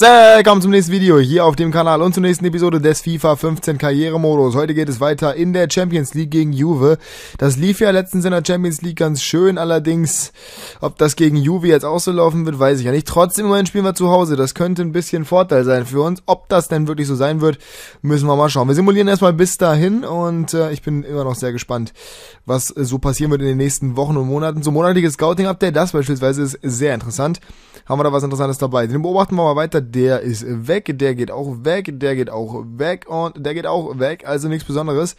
Willkommen zum nächsten Video hier auf dem Kanal und zur nächsten Episode des FIFA 15 Karrieremodus. Heute geht es weiter in der Champions League gegen Juve. Das lief ja letztens in der Champions League ganz schön, allerdings ob das gegen Juve jetzt auch so laufen wird, weiß ich ja nicht. Trotzdem im Moment spielen wir zu Hause, das könnte ein bisschen Vorteil sein für uns. Ob das denn wirklich so sein wird, müssen wir mal schauen. Wir simulieren erstmal bis dahin und äh, ich bin immer noch sehr gespannt, was äh, so passieren wird in den nächsten Wochen und Monaten. So monatliches Scouting-Update, das beispielsweise ist sehr interessant. Haben wir da was Interessantes dabei. Den beobachten wir mal weiter der ist weg, der geht auch weg, der geht auch weg und der geht auch weg, also nichts Besonderes.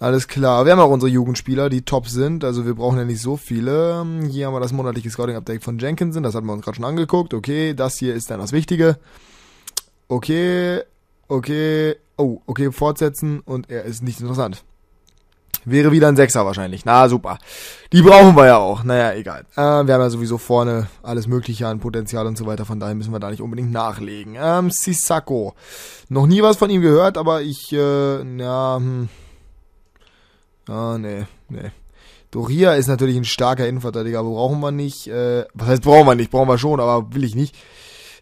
Alles klar. Wir haben auch unsere Jugendspieler, die top sind. Also wir brauchen ja nicht so viele. Hier haben wir das monatliche Scouting-Update von Jenkinson. Das hatten wir uns gerade schon angeguckt. Okay, das hier ist dann das Wichtige. Okay, okay. Oh, okay, fortsetzen und er ist nicht interessant. Wäre wieder ein Sechser wahrscheinlich. Na, super. Die brauchen wir ja auch. Naja, egal. Äh, wir haben ja sowieso vorne alles Mögliche an Potenzial und so weiter. Von daher müssen wir da nicht unbedingt nachlegen. Ähm, Sisako. Noch nie was von ihm gehört, aber ich, äh, na, hm. Ah, nee, nee. Doria ist natürlich ein starker Innenverteidiger, aber brauchen wir nicht. Äh, was heißt brauchen wir nicht? Brauchen wir schon, aber will ich nicht.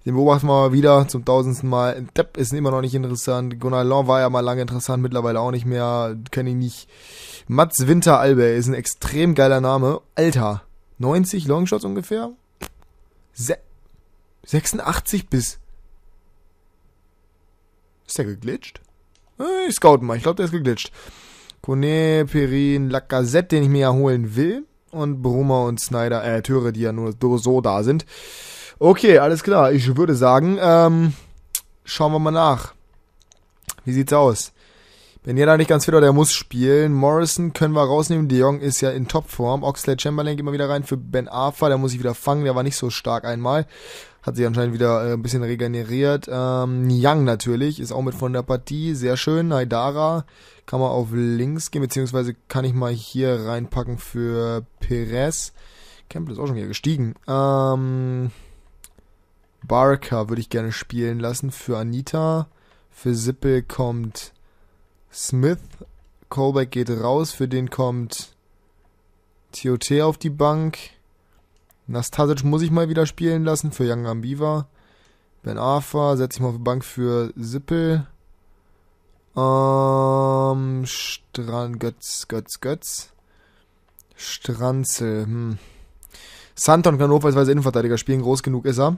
Den beobachten wir mal wieder zum tausendsten Mal. Depp ist immer noch nicht interessant. Gonalon war ja mal lange interessant, mittlerweile auch nicht mehr. Kenne ich nicht. Mats Winteralbe ist ein extrem geiler Name. Alter, 90 Longshots ungefähr? Se 86 bis. Ist der geglitscht? Äh, ich scout mal. Ich glaube, der ist geglitscht. Kone, Perin, Lacazette, den ich mir ja holen will. Und Bruma und Snyder, äh, Töre, die ja nur so da sind. Okay, alles klar. Ich würde sagen, ähm, schauen wir mal nach. Wie sieht's aus? Wenn jeder nicht ganz fit oder der muss spielen. Morrison können wir rausnehmen. De Jong ist ja in Topform. Oxlade Chamberlain geht mal wieder rein für Ben Arfa. Der muss sich wieder fangen. Der war nicht so stark einmal. Hat sich anscheinend wieder äh, ein bisschen regeneriert. Ähm, Young natürlich ist auch mit von der Partie. Sehr schön. Naidara kann man auf links gehen. Beziehungsweise kann ich mal hier reinpacken für Perez. Campbell ist auch schon wieder gestiegen. Ähm, Barker würde ich gerne spielen lassen für Anita. Für Sippel kommt Smith. Colbeck geht raus. Für den kommt TOT auf die Bank. Nastasic muss ich mal wieder spielen lassen für Young Ambiva. Ben Arthur setze ich mal auf die Bank für Sippel. Ähm, Strand, Götz, Götz, Götz. Stranzel, hm. Santon kann notfallsweise Innenverteidiger spielen, groß genug ist er.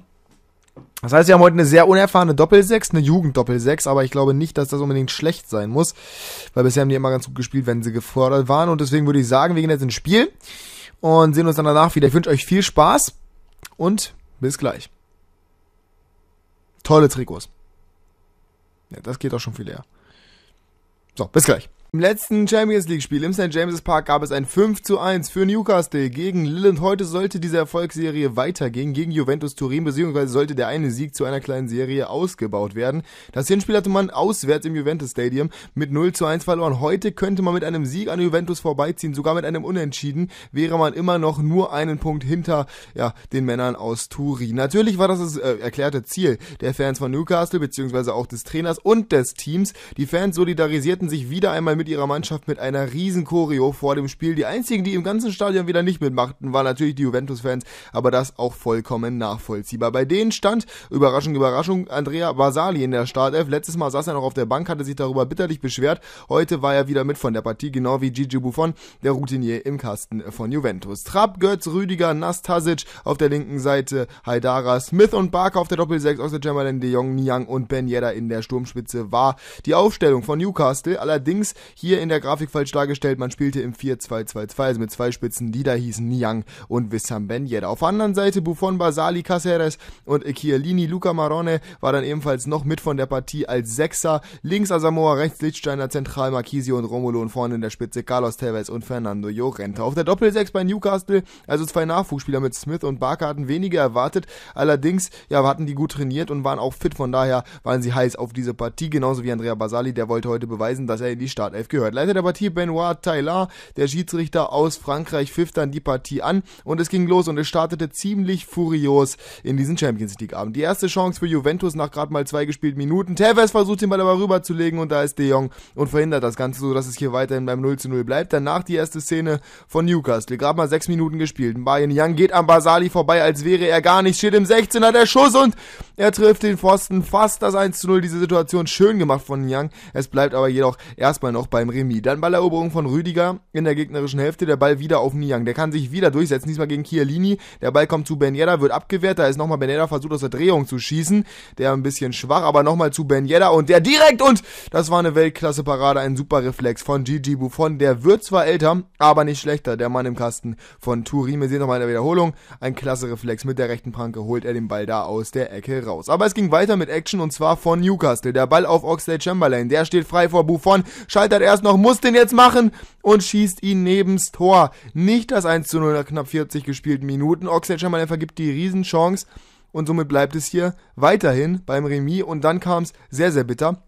Das heißt, wir haben heute eine sehr unerfahrene Doppelsechs, eine Jugenddoppelsechs, aber ich glaube nicht, dass das unbedingt schlecht sein muss, weil bisher haben die immer ganz gut gespielt, wenn sie gefordert waren. Und deswegen würde ich sagen, wir gehen jetzt ins Spiel und sehen uns dann danach wieder. Ich wünsche euch viel Spaß und bis gleich. Tolle Trikots. Ja, das geht auch schon viel leer. So, bis gleich. Im letzten Champions League-Spiel im St. James's Park gab es ein 5 zu 1 für Newcastle gegen Lille und heute sollte diese Erfolgsserie weitergehen gegen Juventus Turin, beziehungsweise sollte der eine Sieg zu einer kleinen Serie ausgebaut werden. Das Hinspiel hatte man auswärts im Juventus Stadium mit 0 zu 1 verloren. Heute könnte man mit einem Sieg an Juventus vorbeiziehen, sogar mit einem Unentschieden wäre man immer noch nur einen Punkt hinter ja, den Männern aus Turin. Natürlich war das das äh, erklärte Ziel der Fans von Newcastle, beziehungsweise auch des Trainers und des Teams. Die Fans solidarisierten sich wieder einmal mit mit ihrer Mannschaft mit einer riesen Choreo vor dem Spiel. Die einzigen, die im ganzen Stadion wieder nicht mitmachten, waren natürlich die Juventus-Fans, aber das auch vollkommen nachvollziehbar. Bei denen stand, Überraschung, Überraschung, Andrea Basali in der Startelf. Letztes Mal saß er noch auf der Bank, hatte sich darüber bitterlich beschwert. Heute war er wieder mit von der Partie, genau wie Gigi Buffon, der Routinier im Kasten von Juventus. Trapp, Götz, Rüdiger, Nastasic auf der linken Seite, Haidara, Smith und Barker auf der Doppelsechs, außer Jamalin de Jong, Niang und Ben Yedda in der Sturmspitze war die Aufstellung von Newcastle. Allerdings hier in der Grafik falsch dargestellt, man spielte im 4-2-2-2, also mit zwei Spitzen, die da hießen Niang und Wissam Ben Yedda. Auf der anderen Seite Buffon, Basali, Caceres und Chiellini. Luca Marone war dann ebenfalls noch mit von der Partie als Sechser. Links Asamoah, rechts Lichtsteiner, zentral Marquisio und Romolo und vorne in der Spitze Carlos Tevez und Fernando Llorente. Auf der Doppelsechs bei Newcastle, also zwei Nachwuchsspieler mit Smith und Barker hatten weniger erwartet. Allerdings, ja, hatten die gut trainiert und waren auch fit. Von daher waren sie heiß auf diese Partie. Genauso wie Andrea Basali, der wollte heute beweisen, dass er in die Startelf Startelf gehört. Leiter der Partie Benoit Taylor, der Schiedsrichter aus Frankreich, pfiff dann die Partie an und es ging los und es startete ziemlich furios in diesen Champions League Abend. Die erste Chance für Juventus nach gerade mal zwei gespielten Minuten. Tevez versucht den Ball aber rüberzulegen und da ist De Jong und verhindert das Ganze so, dass es hier weiterhin beim 0 zu 0 bleibt. Danach die erste Szene von Newcastle. Gerade mal sechs Minuten gespielt. Bayern Young geht am Basali vorbei, als wäre er gar nicht. Steht im 16er der Schuss und er trifft den Pfosten. Fast das 1 zu 0. Diese Situation schön gemacht von Young. Es bleibt aber jedoch erstmal noch beim Remis. Dann Balleroberung von Rüdiger in der gegnerischen Hälfte, der Ball wieder auf Niang. Der kann sich wieder durchsetzen, diesmal gegen Chiellini. Der Ball kommt zu Benjeda, wird abgewehrt. Da ist nochmal Benjeda versucht aus der Drehung zu schießen. Der ein bisschen schwach, aber nochmal zu Benjeda und der direkt und das war eine Weltklasse-Parade, ein super Reflex von Gigi Buffon. Der wird zwar älter, aber nicht schlechter. Der Mann im Kasten von Turin. Wir sehen nochmal in der Wiederholung. Ein klasse Reflex mit der rechten Pranke holt er den Ball da aus der Ecke raus. Aber es ging weiter mit Action und zwar von Newcastle. Der Ball auf Oxley Chamberlain. Der steht frei vor Buffon. Schaltet Halbzeit erst noch, muss den jetzt machen und schießt ihn nebens Tor. Nicht das 1 zu 0 nach knapp 40 gespielten Minuten. Oxlade Chamberlain vergibt die Riesenchance und somit bleibt es hier weiterhin beim Remis und dann kam es sehr, sehr bitter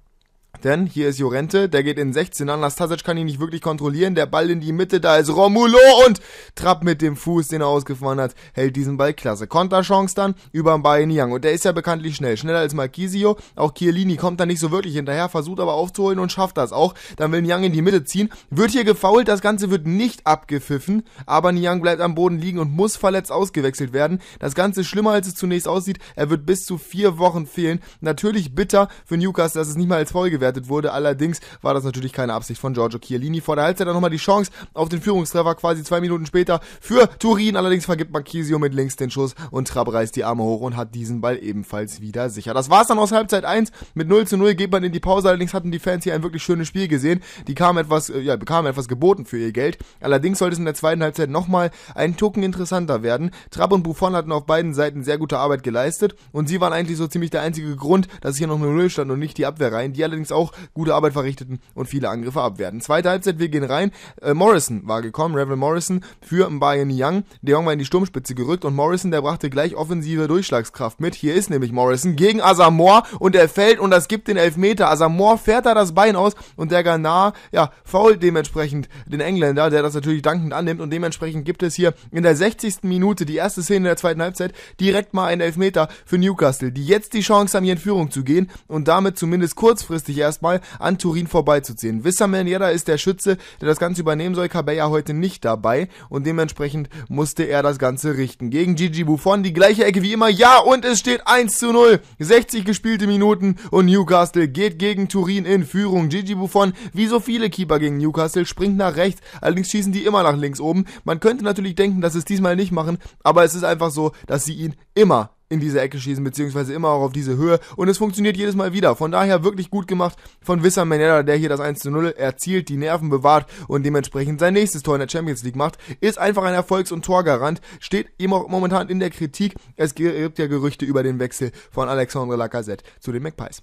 denn hier ist Jorente, der geht in 16 an. Lastasic kann ihn nicht wirklich kontrollieren. Der Ball in die Mitte, da ist Romulo und Trapp mit dem Fuß, den er ausgefahren hat, hält diesen Ball klasse. Konterchance dann über Bayern Young. Und der ist ja bekanntlich schnell. Schneller als Marquisio. Auch Chiellini kommt da nicht so wirklich hinterher, versucht aber aufzuholen und schafft das auch. Dann will Niang in die Mitte ziehen. Wird hier gefault, das Ganze wird nicht abgepfiffen. Aber Niang bleibt am Boden liegen und muss verletzt ausgewechselt werden. Das Ganze ist schlimmer, als es zunächst aussieht. Er wird bis zu vier Wochen fehlen. Natürlich bitter für Newcastle, dass es nicht mal als Folge wäre abgewertet wurde. Allerdings war das natürlich keine Absicht von Giorgio Chiellini. Vor der Halbzeit dann nochmal die Chance auf den Führungstreffer quasi zwei Minuten später für Turin. Allerdings vergibt Marquisio mit links den Schuss und Trapp reißt die Arme hoch und hat diesen Ball ebenfalls wieder sicher. Das war's dann aus Halbzeit 1. Mit 0 zu 0 geht man in die Pause. Allerdings hatten die Fans hier ein wirklich schönes Spiel gesehen. Die kamen etwas, äh, ja, bekamen etwas geboten für ihr Geld. Allerdings sollte es in der zweiten Halbzeit nochmal ein Tucken interessanter werden. Trapp und Buffon hatten auf beiden Seiten sehr gute Arbeit geleistet und sie waren eigentlich so ziemlich der einzige Grund, dass hier noch eine 0 stand und nicht die Abwehrreihen, die allerdings auch auch gute Arbeit verrichteten und viele Angriffe abwehrten. Zweite Halbzeit, wir gehen rein. Äh, Morrison war gekommen, Revel Morrison für Mbayen Young. De Jong war in die Sturmspitze gerückt und Morrison, der brachte gleich offensive Durchschlagskraft mit. Hier ist nämlich Morrison gegen Asamoah und er fällt und das gibt den Elfmeter. Asamoah fährt da das Bein aus und der Ghana, ja, fault dementsprechend den Engländer, der das natürlich dankend annimmt und dementsprechend gibt es hier in der 60. Minute, die erste Szene der zweiten Halbzeit, direkt mal einen Elfmeter für Newcastle, die jetzt die Chance haben, hier in Führung zu gehen und damit zumindest kurzfristig erst erstmal an Turin vorbeizuziehen. Vissamaniera ist der Schütze, der das Ganze übernehmen soll. Cabella heute nicht dabei und dementsprechend musste er das Ganze richten. Gegen Gigi Buffon die gleiche Ecke wie immer. Ja, und es steht 1 zu 0. 60 gespielte Minuten und Newcastle geht gegen Turin in Führung. Gigi Buffon, wie so viele Keeper gegen Newcastle, springt nach rechts. Allerdings schießen die immer nach links oben. Man könnte natürlich denken, dass sie es diesmal nicht machen, aber es ist einfach so, dass sie ihn immer in diese Ecke schießen, beziehungsweise immer auch auf diese Höhe. Und es funktioniert jedes Mal wieder. Von daher wirklich gut gemacht von Wissam Menella, der hier das 1 zu 0 erzielt, die Nerven bewahrt und dementsprechend sein nächstes Tor in der Champions League macht. Ist einfach ein Erfolgs- und Torgarant, steht auch momentan in der Kritik. Es gibt ja Gerüchte über den Wechsel von Alexandre Lacazette zu den McPies.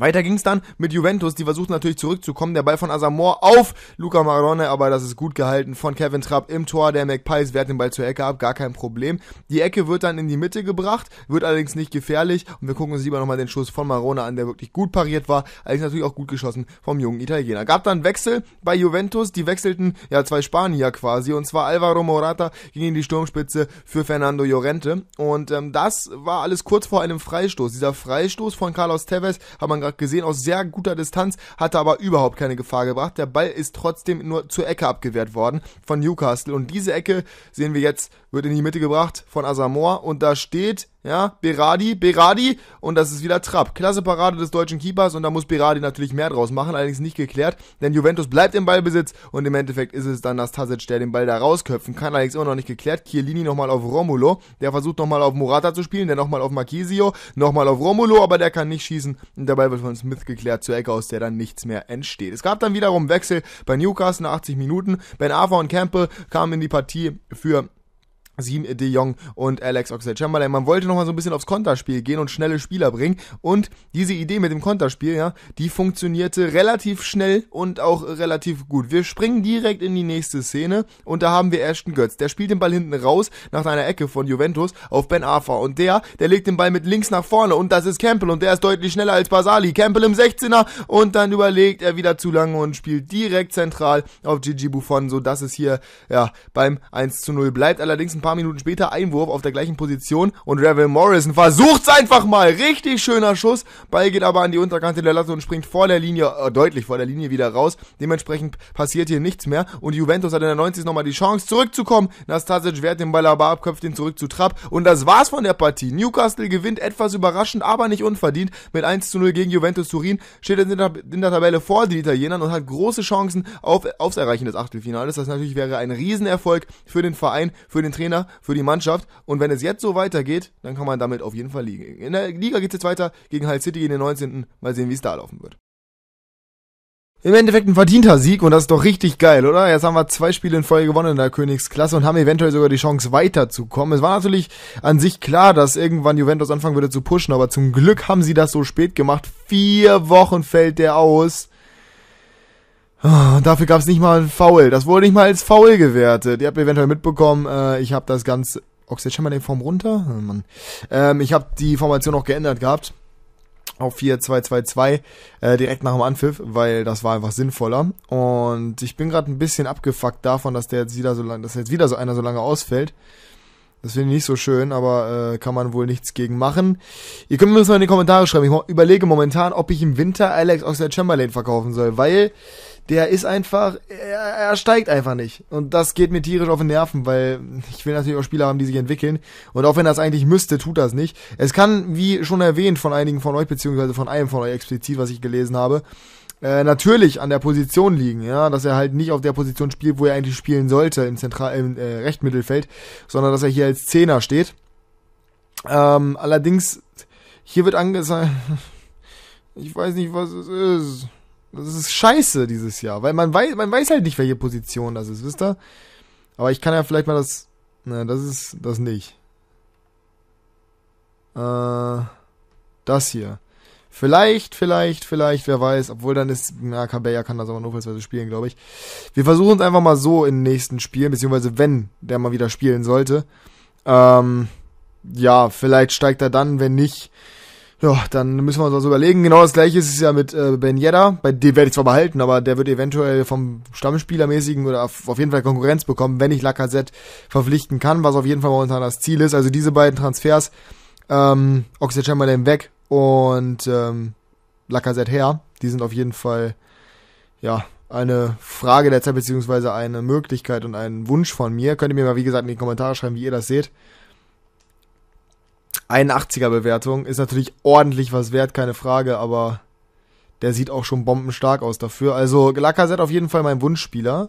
Weiter ging es dann mit Juventus, die versucht natürlich zurückzukommen. Der Ball von Asamoah auf Luca Marone, aber das ist gut gehalten von Kevin Trapp im Tor. Der McPies wehrt den Ball zur Ecke ab, gar kein Problem. Die Ecke wird dann in die Mitte gebracht, wird allerdings nicht gefährlich. Und wir gucken uns lieber nochmal den Schuss von Marone an, der wirklich gut pariert war. Allerdings natürlich auch gut geschossen vom jungen Italiener. Gab dann Wechsel bei Juventus, die wechselten ja zwei Spanier quasi. Und zwar Alvaro Morata ging in die Sturmspitze für Fernando Llorente. Und ähm, das war alles kurz vor einem Freistoß. Dieser Freistoß von Carlos Tevez hat man gerade Beitrag gesehen aus sehr guter Distanz, hatte aber überhaupt keine Gefahr gebracht. Der Ball ist trotzdem nur zur Ecke abgewehrt worden von Newcastle und diese Ecke sehen wir jetzt wird in die Mitte gebracht von Asamoah und da steht, ja, Beradi, Beradi und das ist wieder Trapp. Klasse Parade des deutschen Keepers und da muss Beradi natürlich mehr draus machen, allerdings nicht geklärt, denn Juventus bleibt im Ballbesitz und im Endeffekt ist es dann Nastasic, der den Ball da rausköpfen kann, allerdings immer noch nicht geklärt. Chiellini nochmal auf Romulo, der versucht nochmal auf Morata zu spielen, der nochmal auf Marquisio, nochmal auf Romulo, aber der kann nicht schießen und der Ball wird von Smith geklärt zur Ecke, aus der dann nichts mehr entsteht. Es gab dann wiederum Wechsel bei Newcastle nach 80 Minuten, Ben Arthur und Campbell kamen in die Partie für Siem De Jong und Alex Oxlade-Chamberlain. Man wollte nochmal so ein bisschen aufs Konterspiel gehen und schnelle Spieler bringen. Und diese Idee mit dem Konterspiel, ja, die funktionierte relativ schnell und auch relativ gut. Wir springen direkt in die nächste Szene und da haben wir Ashton Götz. Der spielt den Ball hinten raus nach einer Ecke von Juventus auf Ben Arfa. Und der, der legt den Ball mit links nach vorne und das ist Campbell und der ist deutlich schneller als Basali. Campbell im 16er und dann überlegt er wieder zu lange und spielt direkt zentral auf Gigi Buffon, so dass es hier, ja, beim 1 zu 0 bleibt. Allerdings ein paar paar Minuten später Einwurf auf der gleichen Position und Revel Morrison versucht es einfach mal. Richtig schöner Schuss. Ball geht aber an die Unterkante der Latte und springt vor der Linie, äh, deutlich vor der Linie wieder raus. Dementsprechend passiert hier nichts mehr und Juventus hat in der 90 nochmal die Chance zurückzukommen. Nastasic wehrt den Ball aber ab, köpft ihn zurück zu Trapp und das war's von der Partie. Newcastle gewinnt etwas überraschend, aber nicht unverdient mit 1 zu 0 gegen Juventus Turin. Steht in der, in der Tabelle vor den Italienern und hat große Chancen auf, aufs Erreichen des Achtelfinales. Das natürlich wäre ein Riesenerfolg für den Verein, für den Trainer Trainer für die Mannschaft. Und wenn es jetzt so weitergeht, dann kann man damit auf jeden Fall liegen. In der Liga geht es jetzt weiter gegen Hull City in den 19. Mal sehen, wie es da laufen wird. Im Endeffekt ein verdienter Sieg und das ist doch richtig geil, oder? Jetzt haben wir zwei Spiele in Folge gewonnen in der Königsklasse und haben eventuell sogar die Chance weiterzukommen. Es war natürlich an sich klar, dass irgendwann Juventus anfangen würde zu pushen, aber zum Glück haben sie das so spät gemacht. Vier Wochen fällt der aus. Und ah, dafür gab es nicht mal ein Foul. Das wurde nicht mal als Foul gewertet. Ihr habt eventuell mitbekommen, äh, ich habe das Ganze... Ox, jetzt schon mal den Form runter? Oh, Mann. Ähm, ich habe die Formation auch geändert gehabt. Auf 4-2-2-2 äh, direkt nach dem Anpfiff, weil das war einfach sinnvoller. Und ich bin gerade ein bisschen abgefuckt davon, dass der jetzt wieder so lange, dass jetzt wieder so einer so lange ausfällt. Das finde ich nicht so schön, aber äh, kann man wohl nichts gegen machen. Ihr könnt mir das mal in die Kommentare schreiben. Ich mo überlege momentan, ob ich im Winter Alex Oxlade Chamberlain verkaufen soll, weil der ist einfach, er, er, steigt einfach nicht. Und das geht mir tierisch auf den Nerven, weil ich will natürlich auch Spieler haben, die sich entwickeln. Und auch wenn das eigentlich müsste, tut das nicht. Es kann, wie schon erwähnt von einigen von euch, beziehungsweise von einem von euch explizit, was ich gelesen habe, äh, natürlich an der Position liegen, ja, dass er halt nicht auf der Position spielt, wo er eigentlich spielen sollte, im Zentral, im äh, Rechtmittelfeld, sondern dass er hier als Zehner steht. Ähm, allerdings, hier wird angesagt, ich weiß nicht, was es ist. Das ist scheiße dieses Jahr, weil man weiß, man weiß halt nicht, welche Position das ist, wisst ihr? Aber ich kann ja vielleicht mal das. Ne, das ist das nicht. Äh, das hier. Vielleicht, vielleicht, vielleicht, wer weiß. Obwohl dann ist, na, Cabella kann das aber notfallsweise spielen, glaube ich. Wir versuchen es einfach mal so in den nächsten Spielen, beziehungsweise wenn der mal wieder spielen sollte. Ähm, ja, vielleicht steigt er dann, wenn nicht. Ja, dann müssen wir uns was überlegen. Genau das gleiche ist es ja mit äh, Ben Yedda. Bei dem werde ich zwar behalten, aber der wird eventuell vom Stammspielermäßigen oder auf, jeden Fall Konkurrenz bekommen, wenn ich Lacazette verpflichten kann, was auf jeden Fall momentan das Ziel ist. Also diese beiden Transfers, ähm, Oxlade Chamberlain weg und ähm, Lacazette her, die sind auf jeden Fall ja eine Frage der Zeit beziehungsweise eine Möglichkeit und ein Wunsch von mir. Könnt ihr mir mal wie gesagt in die Kommentare schreiben, wie ihr das seht. 81er Bewertung ist natürlich ordentlich was wert, keine Frage, aber der sieht auch schon bombenstark aus dafür. Also Lacazette auf jeden Fall mein Wunschspieler.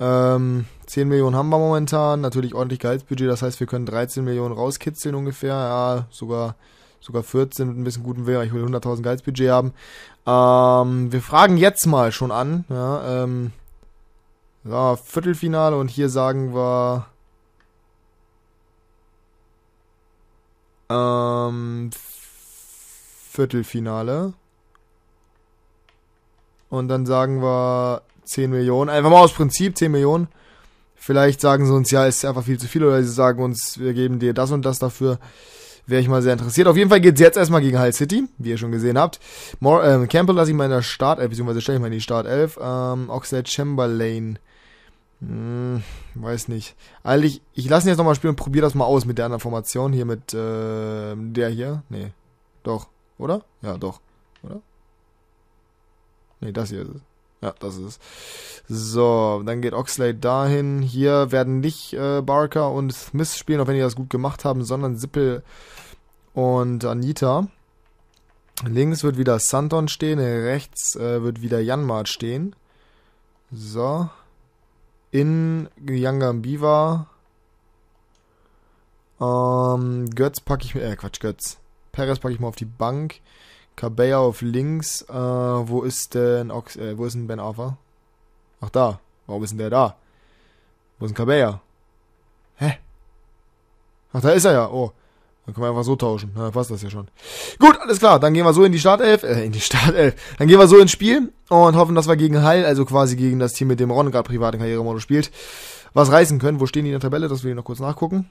Ähm, 10 Millionen haben wir momentan, natürlich ordentlich Gehaltsbudget, das heißt, wir können 13 Millionen rauskitzeln ungefähr, ja, sogar, sogar 14 mit ein bisschen gutem Willen, ich will 100.000 Gehaltsbudget haben. Ähm, wir fragen jetzt mal schon an, ja, ähm, ja, Viertelfinale und hier sagen wir Ähm, Viertelfinale. Und dann sagen wir 10 Millionen. Einfach mal aus Prinzip 10 Millionen. Vielleicht sagen sie uns, ja, ist einfach viel zu viel. Oder sie sagen uns, wir geben dir das und das dafür. Wäre ich mal sehr interessiert. Auf jeden Fall geht es jetzt erstmal gegen Hull City, wie ihr schon gesehen habt. More, ähm, Campbell lasse ich mal in der Startelf, beziehungsweise stelle ich mal in die Startelf. Ähm, Oxlade Chamberlain hm, weiß nicht. Eigentlich, ich lasse ihn jetzt nochmal spielen und probiere das mal aus mit der anderen Formation. Hier mit äh, der hier. Nee. Doch. Oder? Ja, doch. Oder? Nee, das hier ist es. Ja, das ist es. So, dann geht Oxlade dahin. Hier werden nicht äh, Barker und Smith spielen, auch wenn die das gut gemacht haben, sondern Sippel und Anita. Links wird wieder Santon stehen, rechts äh, wird wieder Janmart stehen. So, in Yangambiva. Ähm, Götz packe ich mir, äh, Quatsch, Götz. Perez packe ich mal auf die Bank. Cabella auf links. Äh, wo ist denn Ox, äh, wo ist denn Ben Arthur? Ach da. Warum ist denn der da? Wo ist denn Cabella? Hä? Ach, da ist er ja. Oh. Dann können wir einfach so tauschen. Ja, passt das ja schon. Gut, alles klar. Dann gehen wir so in die Startelf. Äh, in die Startelf. Dann gehen wir so ins Spiel und hoffen, dass wir gegen Heil, also quasi gegen das Team, mit dem Ron gerade privat in Karrieremodus spielt, was reißen können. Wo stehen die in der Tabelle? Das will ich noch kurz nachgucken.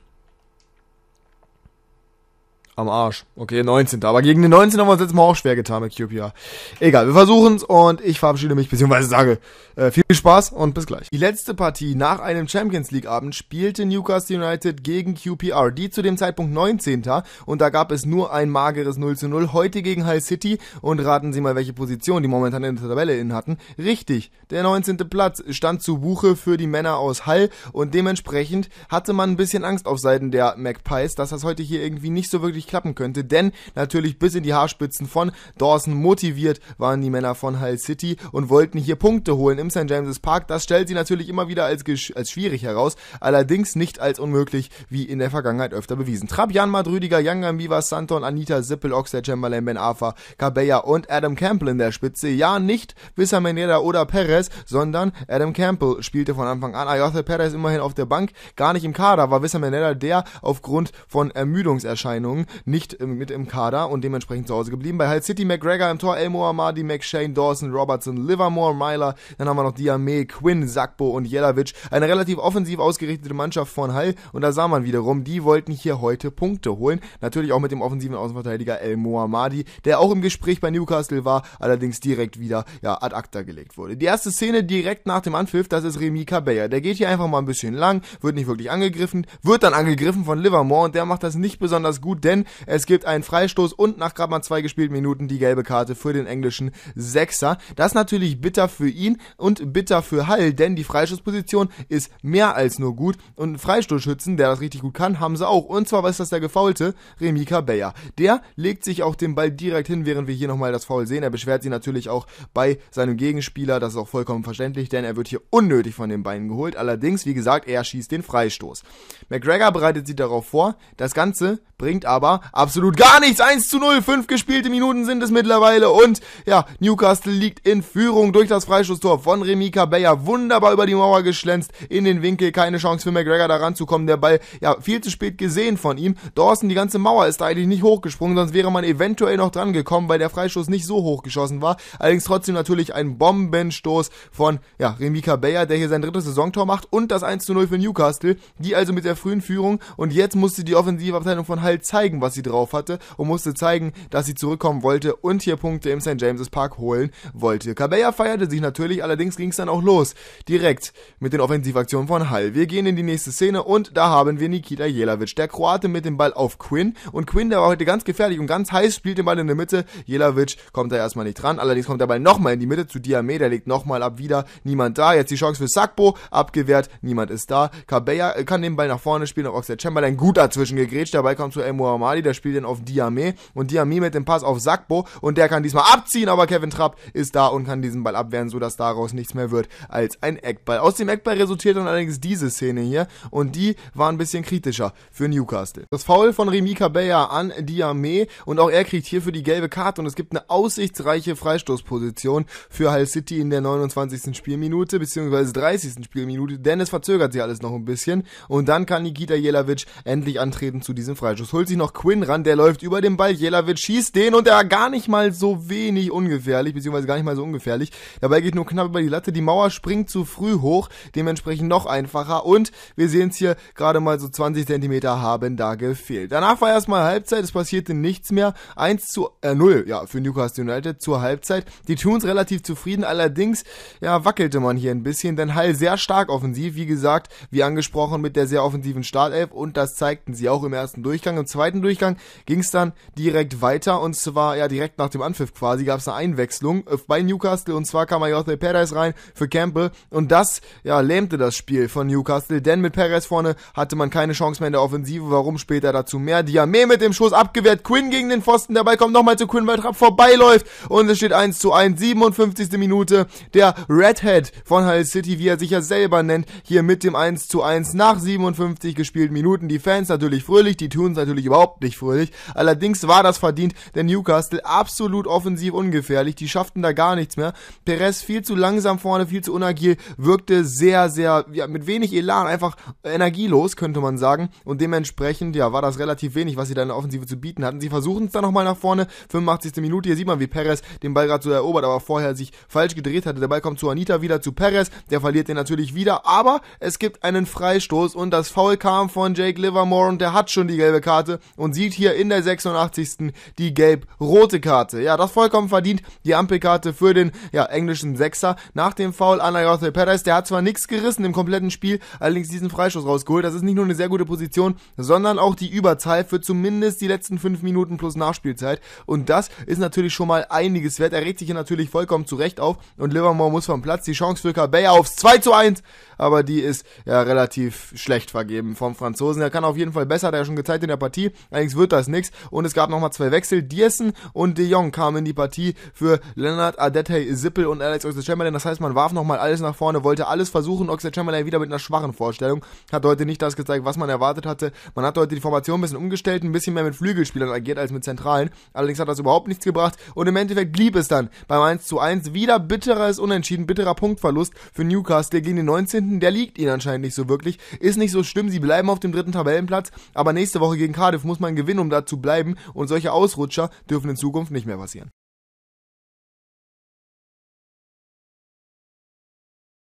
Am Arsch. Okay, 19. Aber gegen den 19 haben wir uns letztes Mal auch schwer getan mit QPR. Egal, wir versuchen's und ich verabschiede mich, beziehungsweise sage äh, viel Spaß und bis gleich. Die letzte Partie nach einem Champions League Abend spielte Newcastle United gegen QPR, die zu dem Zeitpunkt 19. und da gab es nur ein mageres 0 zu 0. Heute gegen Hull City und raten Sie mal, welche Position die momentan in der Tabelle innen hatten. Richtig, der 19. Platz stand zu Buche für die Männer aus Hull und dementsprechend hatte man ein bisschen Angst auf Seiten der Magpies, dass das heute hier irgendwie nicht so wirklich nicht klappen könnte, denn natürlich bis in die Haarspitzen von Dawson motiviert waren die Männer von Hull City und wollten hier Punkte holen im St. James's Park. Das stellt sie natürlich immer wieder als, als schwierig heraus, allerdings nicht als unmöglich, wie in der Vergangenheit öfter bewiesen. Trabian Madrüdiger, Yangan Vivas, Santon, Anita Sippel, Oxlade Chamberlain, Ben Afa, Cabella und Adam Campbell in der Spitze. Ja, nicht Visser oder Perez, sondern Adam Campbell spielte von Anfang an. Ayotte Perez immerhin auf der Bank, gar nicht im Kader, war Visser der aufgrund von Ermüdungserscheinungen nicht mit im Kader und dementsprechend zu Hause geblieben. Bei Hull City McGregor im Tor, Elmo Amadi, McShane, Dawson, Robertson, Livermore, Myler, dann haben wir noch Diame, Quinn, Sakbo und Jelavic. Eine relativ offensiv ausgerichtete Mannschaft von Hull und da sah man wiederum, die wollten hier heute Punkte holen. Natürlich auch mit dem offensiven Außenverteidiger Elmo Amadi, der auch im Gespräch bei Newcastle war, allerdings direkt wieder ja, ad acta gelegt wurde. Die erste Szene direkt nach dem Anpfiff, das ist Remy Cabella. Der geht hier einfach mal ein bisschen lang, wird nicht wirklich angegriffen, wird dann angegriffen von Livermore und der macht das nicht besonders gut, denn es gibt einen Freistoß und nach gerade mal zwei gespielten Minuten die gelbe Karte für den englischen Sechser. Das ist natürlich bitter für ihn und bitter für Hall, denn die Freistoßposition ist mehr als nur gut und einen Freistoßschützen, der das richtig gut kann, haben sie auch. Und zwar ist das der gefaulte Remika Beyer. Der legt sich auch den Ball direkt hin, während wir hier nochmal das Foul sehen. Er beschwert sich natürlich auch bei seinem Gegenspieler. Das ist auch vollkommen verständlich, denn er wird hier unnötig von den Beinen geholt. Allerdings, wie gesagt, er schießt den Freistoß. McGregor bereitet sie darauf vor, das Ganze bringt aber absolut gar nichts. 1 zu 0, 5 gespielte Minuten sind es mittlerweile und ja, Newcastle liegt in Führung durch das Freistoßtor von Remy Cabella. Wunderbar über die Mauer geschlänzt in den Winkel, keine Chance für McGregor da ranzukommen. Der Ball, ja, viel zu spät gesehen von ihm. Dawson, die ganze Mauer ist da eigentlich nicht hochgesprungen, sonst wäre man eventuell noch dran gekommen, weil der Freistoß nicht so hoch geschossen war. Allerdings trotzdem natürlich ein Bombenstoß von, ja, Remy Cabella, der hier sein drittes Saisontor macht und das 1 zu 0 für Newcastle. Die also mit der frühen Führung und jetzt musste die Offensivabteilung von halt zeigen, was sie drauf hatte und musste zeigen, dass sie zurückkommen wollte und hier Punkte im St. James' Park holen wollte. Cabella feierte sich natürlich, allerdings ging es dann auch los. Direkt mit den Offensivaktionen von Hall. Wir gehen in die nächste Szene und da haben wir Nikita Jelavic. Der Kroate mit dem Ball auf Quinn und Quinn, der war heute ganz gefährlich und ganz heiß, spielt den Ball in der Mitte. Jelavic kommt da erstmal nicht dran, allerdings kommt der Ball nochmal in die Mitte zu Diame, der legt nochmal ab, wieder niemand da. Jetzt die Chance für Sakbo, abgewehrt, niemand ist da. Cabella äh, kann den Ball nach vorne spielen auch Oxlade Chamberlain, gut dazwischen gegrätscht, der Ball kommt zu zu El Muhammadi, der spielt den auf Diame und Diame mit dem Pass auf Sakbo und der kann diesmal abziehen, aber Kevin Trapp ist da und kann diesen Ball abwehren, sodass daraus nichts mehr wird als ein Eckball. Aus dem Eckball resultiert dann allerdings diese Szene hier und die war ein bisschen kritischer für Newcastle. Das Foul von Remi Cabella an Diame und auch er kriegt hierfür die gelbe Karte und es gibt eine aussichtsreiche Freistoßposition für Hull City in der 29. Spielminute bzw. 30. Spielminute, denn es verzögert sie alles noch ein bisschen und dann kann Nikita Jelavic endlich antreten zu diesem Freistoß. Es holt sich noch Quinn ran, der läuft über den Ball, Jelavic schießt den und er gar nicht mal so wenig ungefährlich, beziehungsweise gar nicht mal so ungefährlich. Dabei geht nur knapp über die Latte, die Mauer springt zu früh hoch, dementsprechend noch einfacher und wir sehen es hier, gerade mal so 20 Zentimeter haben da gefehlt. Danach war erstmal Halbzeit, es passierte nichts mehr. 1 zu äh, 0, ja, für Newcastle United zur Halbzeit. Die Tunes relativ zufrieden, allerdings, ja, wackelte man hier ein bisschen, denn Hall sehr stark offensiv, wie gesagt, wie angesprochen mit der sehr offensiven Startelf und das zeigten sie auch im ersten Durchgang. Durchgang. Im zweiten Durchgang ging es dann direkt weiter und zwar ja direkt nach dem Anpfiff quasi gab es eine Einwechslung äh, bei Newcastle und zwar kam Ayotte Perez rein für Campbell und das ja lähmte das Spiel von Newcastle, denn mit Perez vorne hatte man keine Chance mehr in der Offensive. Warum später dazu mehr? Diame mit dem Schuss abgewehrt, Quinn gegen den Pfosten, dabei kommt nochmal zu Quinn, weil Trapp vorbeiläuft und es steht 1 zu 1, 57. Minute. Der Redhead von Hull City, wie er sich ja selber nennt, hier mit dem 1 zu 1 nach 57 gespielten Minuten. Die Fans natürlich fröhlich, die Tunes natürlich natürlich überhaupt nicht fröhlich. Allerdings war das verdient, denn Newcastle absolut offensiv ungefährlich. Die schafften da gar nichts mehr. Perez viel zu langsam vorne, viel zu unagil, wirkte sehr, sehr, ja, mit wenig Elan, einfach energielos, könnte man sagen. Und dementsprechend, ja, war das relativ wenig, was sie da in der Offensive zu bieten hatten. Sie versuchen es dann nochmal nach vorne, 85. Minute. Hier sieht man, wie Perez den Ball gerade so erobert, aber vorher sich falsch gedreht hatte. Der Ball kommt zu Anita wieder, zu Perez. Der verliert den natürlich wieder, aber es gibt einen Freistoß und das Foul kam von Jake Livermore und der hat schon die gelbe Karte Karte und sieht hier in der 86. die gelb-rote Karte. Ja, das vollkommen verdient. Die Ampelkarte für den ja, englischen Sechser nach dem Foul an Ayotte Perez. Der hat zwar nichts gerissen im kompletten Spiel, allerdings diesen Freischuss rausgeholt. Das ist nicht nur eine sehr gute Position, sondern auch die Überzahl für zumindest die letzten 5 Minuten plus Nachspielzeit. Und das ist natürlich schon mal einiges wert. Er regt sich hier natürlich vollkommen zurecht auf und Livermore muss vom Platz. Die Chance für Cabella aufs 2 zu 1, aber die ist ja relativ schlecht vergeben vom Franzosen. Er kann auf jeden Fall besser, der ja schon gezeigt in der Partie Partie. Allerdings wird das nichts. Und es gab nochmal zwei Wechsel. Diessen und De Jong kamen in die Partie für Leonard Adete Sippel und Alex Oxlade-Chamberlain. Das heißt, man warf nochmal alles nach vorne, wollte alles versuchen. Oxlade-Chamberlain wieder mit einer schwachen Vorstellung. Hat heute nicht das gezeigt, was man erwartet hatte. Man hat heute die Formation ein bisschen umgestellt, ein bisschen mehr mit Flügelspielern agiert als mit Zentralen. Allerdings hat das überhaupt nichts gebracht. Und im Endeffekt blieb es dann beim 1 zu 1. Wieder bitteres Unentschieden, bitterer Punktverlust für Newcastle gegen den 19. Der liegt ihnen anscheinend nicht so wirklich. Ist nicht so schlimm. Sie bleiben auf dem dritten Tabellenplatz. Aber nächste Woche gegen gegen Cardiff muss man gewinnen, um da zu bleiben und solche Ausrutscher dürfen in Zukunft nicht mehr passieren.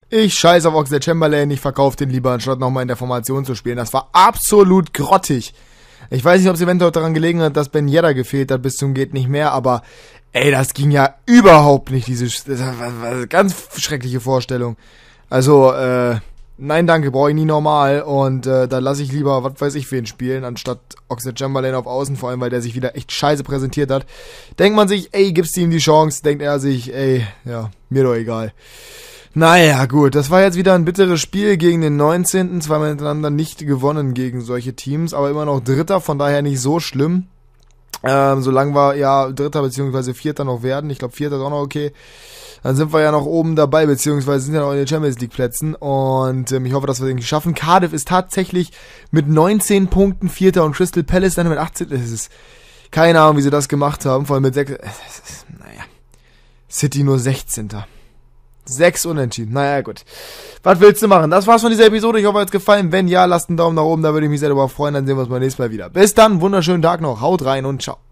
Ich scheiße auf Oxlade Chamberlain, ich verkaufe den lieber, anstatt nochmal in der Formation zu spielen. Das war absolut grottig. Ich weiß nicht, ob es eventuell daran gelegen hat, dass Ben Yedda gefehlt hat bis zum geht nicht mehr, aber ey, das ging ja überhaupt nicht, diese ganz schreckliche Vorstellung. Also, äh, nein danke, brauche ich nie normal und äh, da lasse ich lieber, was weiß ich, wen spielen, anstatt Oxford Chamberlain auf Außen, vor allem, weil der sich wieder echt scheiße präsentiert hat. Denkt man sich, ey, gibst ihm die Chance, denkt er sich, ey, ja, mir doch egal. Naja, gut, das war jetzt wieder ein bitteres Spiel gegen den 19. Zweimal hintereinander nicht gewonnen gegen solche Teams, aber immer noch Dritter, von daher nicht so schlimm. Ähm, solange wir ja Dritter beziehungsweise Vierter noch werden, ich glaube Vierter ist auch noch okay, dann sind wir ja noch oben dabei, beziehungsweise sind ja noch in den Champions League Plätzen und ähm, ich hoffe, dass wir den schaffen. Cardiff ist tatsächlich mit 19 Punkten Vierter und Crystal Palace dann mit 18. Es ist keine Ahnung, wie sie das gemacht haben, vor allem mit 6. Naja, City nur 16. Sechs Unentschieden. Naja, gut. Was willst du machen? Das war's von dieser Episode. Ich hoffe, es hat gefallen. Wenn ja, lasst einen Daumen nach oben. Da würde ich mich sehr darüber freuen. Dann sehen wir uns beim nächsten Mal wieder. Bis dann. Wunderschönen Tag noch. Haut rein und ciao.